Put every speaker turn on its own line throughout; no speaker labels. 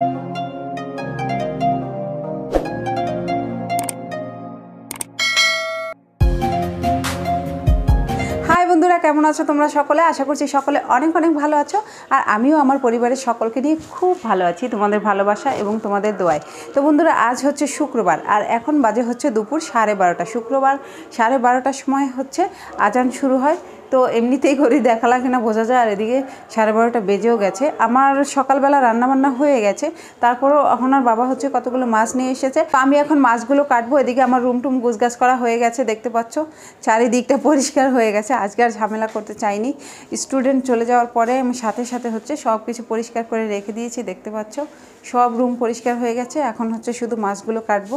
বন্ধুরা কেমন আছো তোমরা সকলে আশা করছি সকলে অনেক অনেক ভালো আছো আর আমিও আমার পরিবারের সকলকে নিয়ে খুব ভালো আছি তোমাদের ভালোবাসা এবং তোমাদের দোয়ায় তো বন্ধুরা আজ হচ্ছে শুক্রবার আর এখন বাজে হচ্ছে দুপুর সাড়ে বারোটা শুক্রবার সাড়ে বারোটার সময় হচ্ছে আজান শুরু হয় তো এমনিতেই ঘড়ি দেখালাম কিনা বোঝা যায় আর এদিকে সাড়ে বারোটা বেজেও গেছে আমার সকালবেলা রান্নাবান্না হয়ে গেছে তারপরও এখন আর বাবা হচ্ছে কতগুলো মাছ নিয়ে এসেছে তো আমি এখন মাছগুলো কাটবো এদিকে আমার রুম টুম গুছগাছ করা হয়ে গেছে দেখতে পাচ্ছ চারিদিকটা পরিষ্কার হয়ে গেছে আজকে আর ঝামেলা করতে চাইনি স্টুডেন্ট চলে যাওয়ার পরে আমি সাথে সাথে হচ্ছে সব কিছু পরিষ্কার করে রেখে দিয়েছি দেখতে পাচ্ছ সব রুম পরিষ্কার হয়ে গেছে এখন হচ্ছে শুধু মাছগুলো কাটবো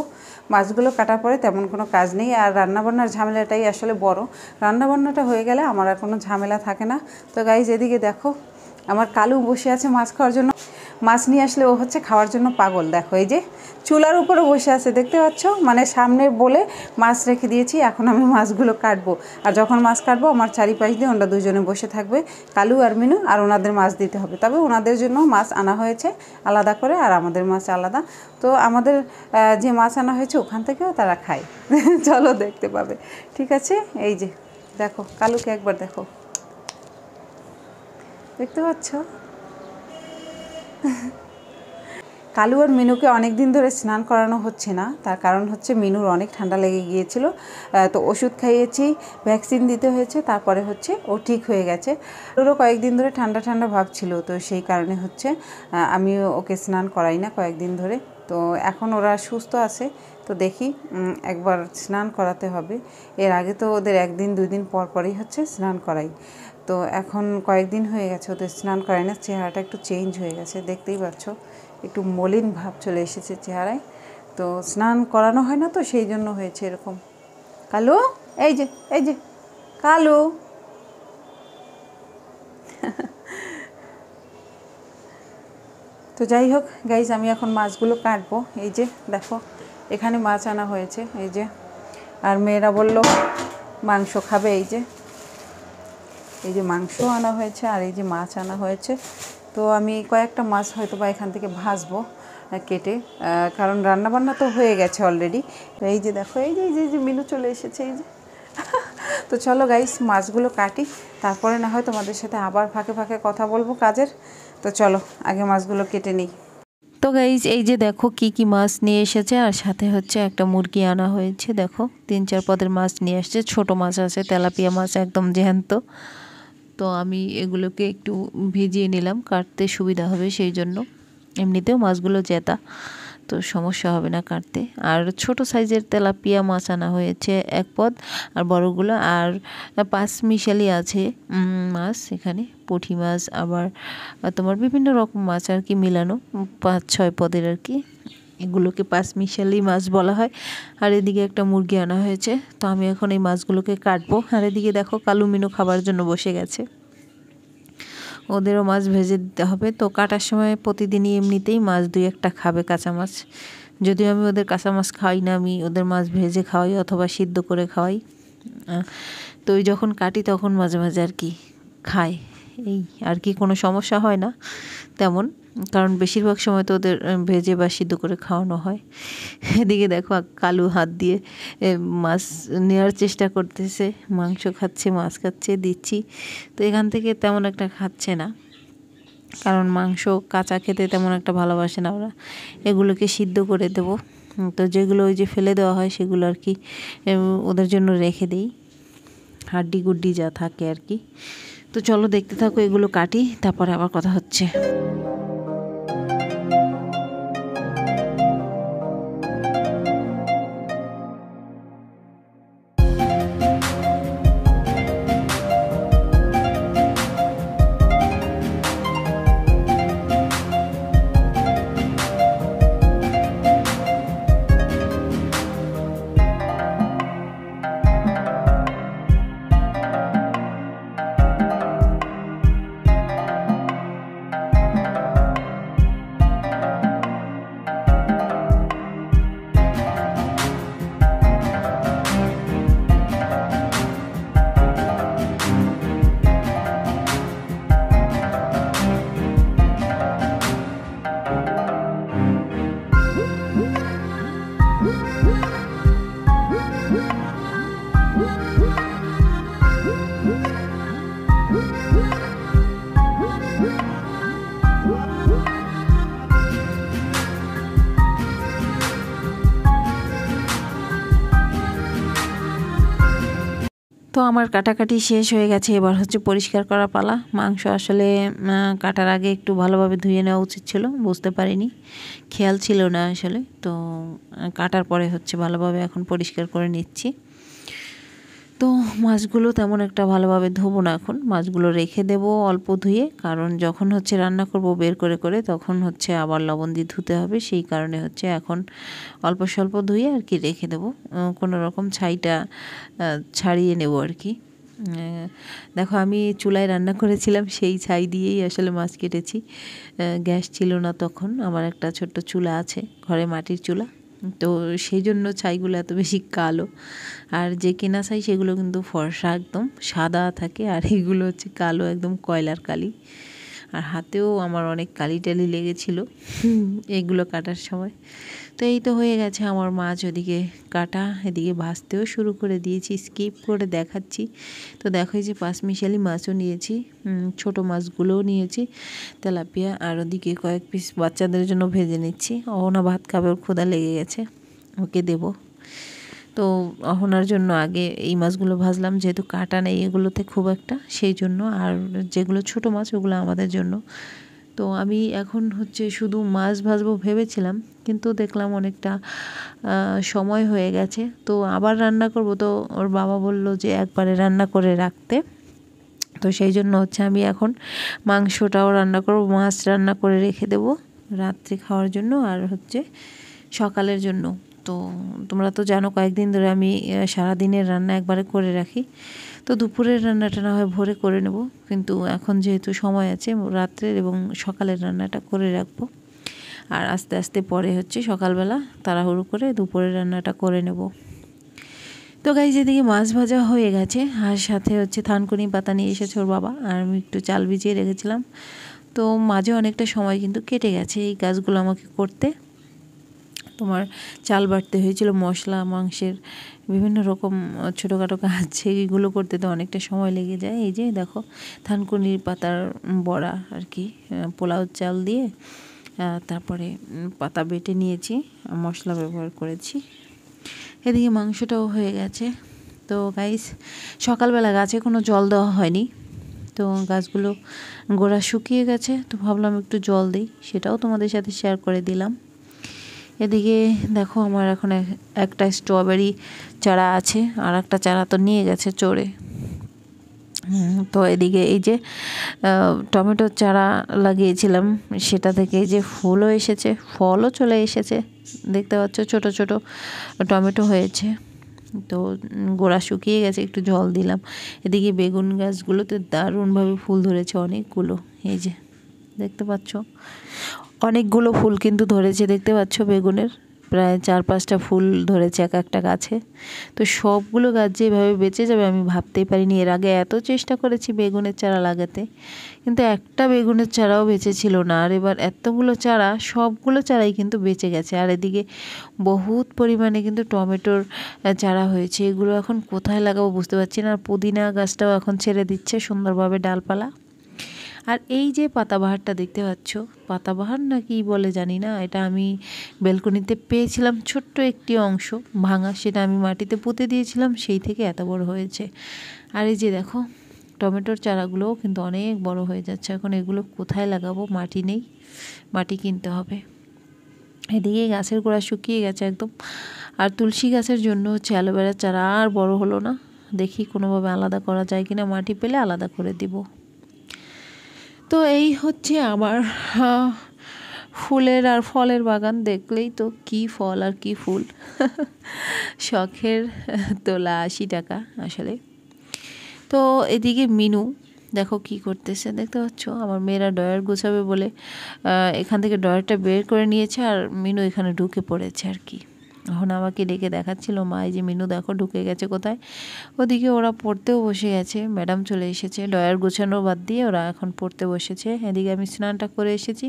মাছগুলো কাটার পরে তেমন কোনো কাজ নেই আর রান্নাবান্নার ঝামেলাটাই আসলে বড় রান্নাবান্নাটা হয়ে গেলে আমার আমার আর কোনো ঝামেলা থাকে না তো গাইজ এদিকে দেখো আমার কালু বসে আছে মাছ খাওয়ার জন্য মাছ নিয়ে আসলে ও হচ্ছে খাওয়ার জন্য পাগল দেখো এই যে চুলার উপরে বসে আছে দেখতে পাচ্ছ মানে সামনে বলে মাছ রেখে দিয়েছি এখন আমি মাছগুলো কাটবো আর যখন মাছ কাটবো আমার চারিপাশ দিয়ে ওনারা দুজনে বসে থাকবে কালু আর মিনু আর ওনাদের মাছ দিতে হবে তবে ওনাদের জন্য মাছ আনা হয়েছে আলাদা করে আর আমাদের মাছ আলাদা তো আমাদের যে মাছ আনা হয়েছে ওখান থেকেও তারা খায় চলো দেখতে পাবে ঠিক আছে এই যে দেখো কালুকে একবার দেখো দেখতে পাচ্ছ কালু আর মিনুকে অনেক দিন ধরে স্নান করানো হচ্ছে না তার কারণ হচ্ছে মিনুর অনেক ঠান্ডা লেগে গিয়েছিল তো ওষুধ খাইয়েছি ভ্যাকসিন দিতে হয়েছে তারপরে হচ্ছে ও ঠিক হয়ে গেছে ওরও কয়েকদিন ধরে ঠান্ডা ঠান্ডা ভাব ছিল তো সেই কারণে হচ্ছে আমি ওকে স্নান করাই না কয়েকদিন ধরে তো এখন ওরা সুস্থ আছে তো দেখি একবার স্নান করাতে হবে এর আগে তো ওদের একদিন দুই দিন পর পরেই হচ্ছে স্নান করাই তো এখন কয়েকদিন হয়ে গেছে ওদের স্নান করায় না চেহারাটা একটু চেঞ্জ হয়ে গেছে দেখতেই পাচ্ছ একটু মলিন ভাব চলে এসেছে চেহারায় তো স্নান করানো হয় না তো সেই জন্য হয়েছে এরকম কালো এই যে এই যে কালো তো যাই হোক গাইজ আমি এখন মাছগুলো কাটবো এই যে দেখো এখানে মাছ আনা হয়েছে এই যে আর মেয়েরা বলল মাংস খাবে এই যে এই যে মাংস আনা হয়েছে আর এই যে মাছ আনা হয়েছে তো আমি কয়েকটা মাছ হয়তো বা এখান থেকে ভাজবো কেটে কারণ রান্নাবান্না তো হয়ে গেছে অলরেডি এই যে দেখো এই যে এই যে মিনু চলে এসেছে এই যে তো চলো গাইস মাছগুলো কাটি তারপরে না হয় তোমাদের সাথে আবার ফাঁকে ফাঁকে কথা বলবো কাজের তো চলো আগে মাছগুলো কেটে নিই
তো গাইজ এই যে দেখো কি কি মাছ নিয়ে এসেছে আর সাথে হচ্ছে একটা মুরগি আনা হয়েছে দেখো তিন চার পদের মাছ নিয়ে আসছে ছোট মাছ আছে তেলাপিয়া মাছ একদম জ্যান্ত তো আমি এগুলোকে একটু ভিজিয়ে নিলাম কাটতে সুবিধা হবে সেই জন্য এমনিতেও মাছগুলো জেতা তো সমস্যা হবে না কাটতে আর ছোট সাইজের তেলাপিয়া মাছ আনা হয়েছে এক পদ আর বড়গুলো আর পাঁচ মিশালি আছে মাছ এখানে পুঁটি মাছ আবার তোমার বিভিন্ন রকম মাছ আর কি মিলানো পাঁচ ছয় পদের আর কি এগুলোকে পাঁচ মিশালি মাছ বলা হয় আর এদিকে একটা মুরগি আনা হয়েছে তো আমি এখন এই মাছগুলোকে কাটবো আর এদিকে দেখো কালুমিনো খাবার জন্য বসে গেছে ওদেরও মাছ ভেজে দিতে হবে তো কাটার সময় প্রতিদিনই এমনিতেই মাছ দুই একটা খাবে কাঁচা মাছ যদিও আমি ওদের কাঁচা মাছ খাওয়াই না আমি ওদের মাছ ভেজে খাওয়াই অথবা সিদ্ধ করে খাওয়াই তো ওই যখন কাটি তখন মাঝে মাঝে আর কি খায় এই আর কি কোনো সমস্যা হয় না তেমন কারণ বেশিরভাগ সময় তো ওদের ভেজে বা সিদ্ধ করে খাওয়ানো হয় এদিকে দেখো কালু হাত দিয়ে মাছ নেওয়ার চেষ্টা করতেছে মাংস খাচ্ছে মাছ খাচ্ছে দিচ্ছি তো এখান থেকে তেমন একটা খাচ্ছে না কারণ মাংস কাঁচা খেতে তেমন একটা ভালোবাসে না ওরা এগুলোকে সিদ্ধ করে দেব তো যেগুলো ওই যে ফেলে দেওয়া হয় সেগুলো আর কি ওদের জন্য রেখে দিই হাড্ডি গুড্ডি যা থাকে আর কি তো চলো দেখতে থাকো এগুলো কাটি তারপরে আবার কথা হচ্ছে Woo! তো আমার কাটাকাটি শেষ হয়ে গেছে এবার হচ্ছে পরিষ্কার করা পালা মাংস আসলে কাটার আগে একটু ভালোভাবে ধুয়ে নেওয়া উচিত ছিল বুঝতে পারিনি খেয়াল ছিল না আসলে তো কাটার পরে হচ্ছে ভালোভাবে এখন পরিষ্কার করে নিচ্ছি তো মাছগুলো তেমন একটা ভালোভাবে ধোবো না এখন মাছগুলো রেখে দেব অল্প ধুয়ে কারণ যখন হচ্ছে রান্না করব বের করে করে তখন হচ্ছে আবার লবণ দিয়ে ধুতে হবে সেই কারণে হচ্ছে এখন অল্প স্বল্প ধুয়ে আর কি রেখে দেব কোনো রকম ছাইটা ছাড়িয়ে নেব আর কি দেখো আমি চুলায় রান্না করেছিলাম সেই ছাই দিয়েই আসলে মাছ কেটেছি গ্যাস ছিল না তখন আমার একটা ছোট্ট চুলা আছে ঘরে মাটির চুলা তো সেই জন্য ছাইগুলো এত বেশি কালো আর যে কেনা ছাই সেগুলো কিন্তু ফর্সা একদম সাদা থাকে আর এগুলো হচ্ছে কালো একদম কয়লার কালি আর হাতেও আমার অনেক কালি টালি লেগেছিল এগুলো কাটার সময় তো এই তো হয়ে গেছে আমার মাছ ওদিকে কাটা এদিকে ভাজতেও শুরু করে দিয়েছি স্কিপ করে দেখাচ্ছি তো দেখো যে পাঁচমিশালি মাছও নিয়েছি ছোট মাছগুলোও নিয়েছি তেলাপিয়া আর ওদিকে কয়েক পিস বাচ্চাদের জন্য ভেজে নিচ্ছি অহনা ভাত খাবে ক্ষুদা লেগে গেছে ওকে দেব তো অহনার জন্য আগে এই মাছগুলো ভাজলাম যেহেতু কাটা নেই এগুলোতে খুব একটা সেই জন্য আর যেগুলো ছোট মাছ ওগুলো আমাদের জন্য তো আমি এখন হচ্ছে শুধু মাছ ভাজবো ভেবেছিলাম কিন্তু দেখলাম অনেকটা সময় হয়ে গেছে তো আবার রান্না করব তো ওর বাবা বলল যে একবারে রান্না করে রাখতে তো সেই জন্য হচ্ছে আমি এখন মাংসটাও রান্না করব মাছ রান্না করে রেখে দেব রাত্রে খাওয়ার জন্য আর হচ্ছে সকালের জন্য তো তোমরা তো জানো কয়েকদিন ধরে আমি সারাদিনের রান্না একবারে করে রাখি তো দুপুরের রান্নাটা না হয় ভোরে করে নেব কিন্তু এখন যেহেতু সময় আছে রাত্রের এবং সকালের রান্নাটা করে রাখবো আর আস্তে আস্তে পরে হচ্ছে সকালবেলা তাড়াহুড়ো করে দুপুরের রান্নাটা করে নেব তো গাই যেদিকে মাছ ভাজা হয়ে গেছে আর সাথে হচ্ছে থানকুনি পাতা নিয়ে এসেছে ওর বাবা আর আমি একটু চাল ভিজিয়ে রেখেছিলাম তো মাঝে অনেকটা সময় কিন্তু কেটে গেছে এই কাজগুলো আমাকে করতে তোমার চাল বাটতে হয়েছিল মশলা মাংসের বিভিন্ন রকম ছোটোখাটো কাজ এগুলো করতে তো অনেকটা সময় লেগে যায় এই যে দেখো থানকুনির পাতার বড়া আর কি পোলাও চাল দিয়ে তারপরে পাতা বেটে নিয়েছি মশলা ব্যবহার করেছি এদিকে মাংসটাও হয়ে গেছে তো গাইস সকালবেলা গাছে কোনো জল দেওয়া হয়নি তো গাছগুলো গোড়া শুকিয়ে গেছে তো ভাবলাম একটু জল দিই সেটাও তোমাদের সাথে শেয়ার করে দিলাম এদিকে দেখো আমার এখন একটা স্ট্রবেরি চারা আছে আর একটা চারা তো নিয়ে গেছে চড়ে তো এদিকে এই যে টমেটো চারা লাগিয়েছিলাম সেটা থেকে যে ফুলও এসেছে ফলও চলে এসেছে দেখতে পাচ্ছ ছোট ছোট টমেটো হয়েছে তো গোড়া শুকিয়ে গেছে একটু জল দিলাম এদিকে বেগুন গাছগুলোতে দারুণভাবে ফুল ধরেছে অনেকগুলো এই যে দেখতে পাচ্ছ অনেকগুলো ফুল কিন্তু ধরেছে দেখতে পাচ্ছ বেগুনের প্রায় চার পাঁচটা ফুল ধরেছে এক একটা গাছে তো সবগুলো গাছ যেভাবে বেঁচে যাবে আমি ভাবতেই পারিনি এর আগে এত চেষ্টা করেছি বেগুনের চারা লাগাতে কিন্তু একটা বেগুনের চারাও বেঁচে ছিল না আর এবার এতগুলো চারা সবগুলো চারাই কিন্তু বেঁচে গেছে আর এদিকে বহুত পরিমাণে কিন্তু টমেটোর চারা হয়েছে এগুলো এখন কোথায় লাগাবো বুঝতে পারছি না আর পুদিনা গাছটাও এখন ছেড়ে দিচ্ছে সুন্দরভাবে ডালপালা আর এই যে পাতাবাহারটা দেখতে পাচ্ছ পাতাবাহার না কি বলে জানি না এটা আমি ব্যালকনিতে পেয়েছিলাম ছোট্ট একটি অংশ ভাঙা সেটা আমি মাটিতে পুঁতে দিয়েছিলাম সেই থেকে এত বড় হয়েছে আর এই যে দেখো টমেটোর চারাগুলোও কিন্তু অনেক বড় হয়ে যাচ্ছে এখন এগুলো কোথায় লাগাবো মাটি নেই মাটি কিনতে হবে এদিকে গাছের গোড়া শুকিয়ে গেছে একদম আর তুলসী গাছের জন্য হচ্ছে অ্যালোভেরার চারা আর বড় হলো না দেখি কোনোভাবে আলাদা করা যায় কিনা মাটি পেলে আলাদা করে দিব তো এই হচ্ছে আমার ফুলের আর ফলের বাগান দেখলেই তো কি ফল আর কি ফুল শখের তোলা আশি টাকা আসলে তো এদিকে মিনু দেখো কি করতেছে দেখতে পাচ্ছ আমার মেয়েরা ডয়ার গোছাবে বলে এখান থেকে ডয়ারটা বের করে নিয়েছে আর মিনু এখানে ঢুকে পড়েছে আর কি এখন আমাকে ডেকে দেখাচ্ছিল মা এই যে মিনু দেখো ঢুকে গেছে কোথায় ওদিকে ওরা পড়তেও বসে গেছে ম্যাডাম চলে এসেছে ডয়ার গোছানো বাদ দিয়ে ওরা এখন পড়তে বসেছে এদিকে আমি স্নানটা করে এসেছি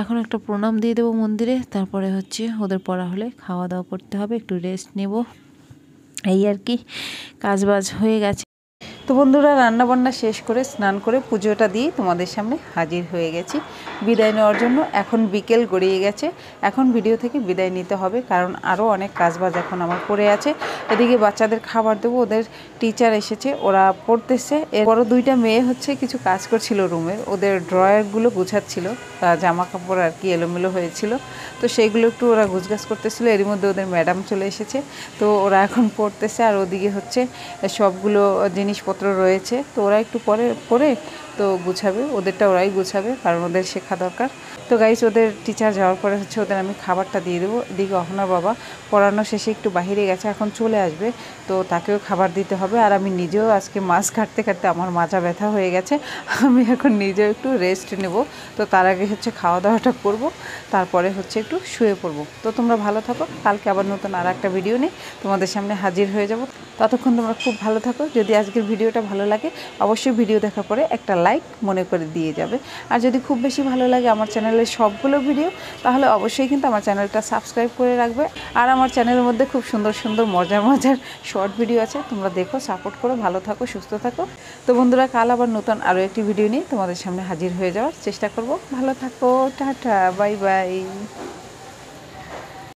এখন একটা প্রণাম দিয়ে দেবো মন্দিরে তারপরে হচ্ছে ওদের পড়া হলে খাওয়া দাওয়া করতে হবে একটু রেস্ট নেব এই আর কি কাজবাজ হয়ে গেছে তো বন্ধুরা রান্নাবান্না শেষ করে স্নান করে
পুজোটা দিয়ে তোমাদের সামনে হাজির হয়ে গেছি বিদায় নেওয়ার জন্য এখন বিকেল গড়িয়ে গেছে এখন ভিডিও থেকে বিদায় নিতে হবে কারণ আরও অনেক কাজবাজ এখন আমার পড়ে আছে এদিকে বাচ্চাদের খাবার দেবো ওদের টিচার এসেছে ওরা পড়তেছে এরপরও দুইটা মেয়ে হচ্ছে কিছু কাজ করছিল রুমে ওদের ড্রয়ারগুলো গুছাচ্ছিল জামা কাপড় আর কি এলোমেলো হয়েছিল তো সেইগুলো একটু ওরা গুছগাছ করতেছিল এরই মধ্যে ওদের ম্যাডাম চলে এসেছে তো ওরা এখন পড়তেছে আর ওদিকে হচ্ছে সবগুলো জিনিসপত্র রয়েছে তো ওরা একটু পরে পরে তো গুছাবে ওদেরটা ওরাই গুছাবে কারণ ওদের শেখা দরকার তো গাইজ ওদের টিচার যাওয়ার পরে হচ্ছে ওদের আমি খাবারটা দিয়ে দেবো এদিকে অহনার বাবা পড়ানো শেষে একটু বাহিরে গেছে এখন চলে আসবে তো তাকেও খাবার দিতে হবে আর আমি নিজেও আজকে মাছ কাটতে কাটতে আমার মাজা ব্যথা হয়ে গেছে আমি এখন নিজেও একটু রেস্ট নেব তো তার আগে হচ্ছে খাওয়া দাওয়াটা করব তারপরে হচ্ছে একটু শুয়ে পড়ব তো তোমরা ভালো থাকো কালকে আবার নতুন আর একটা ভিডিও নেই তোমাদের সামনে হাজির হয়ে যাব ততক্ষণ তোমরা খুব ভালো থাকো যদি আজকের ভিডিওটা ভালো লাগে অবশ্যই ভিডিও দেখার পরে একটা লাইক মনে করে দিয়ে যাবে আর যদি খুব বেশি ভালো লাগে আমার চ্যানেলে চ্যানেলের সবগুলো ভিডিও তাহলে অবশ্যই কিন্তু আমার চ্যানেলটা সাবস্ক্রাইব করে রাখবে আর আমার চ্যানেলের মধ্যে খুব সুন্দর সুন্দর মজার মজার শর্ট ভিডিও আছে তোমরা দেখো সাপোর্ট করো ভালো থাকো সুস্থ থাকো তো বন্ধুরা কাল আবার নতুন আরও একটি ভিডিও নিয়ে তোমাদের সামনে হাজির হয়ে যাওয়ার চেষ্টা করব ভালো থাকো টাটা বাই বাই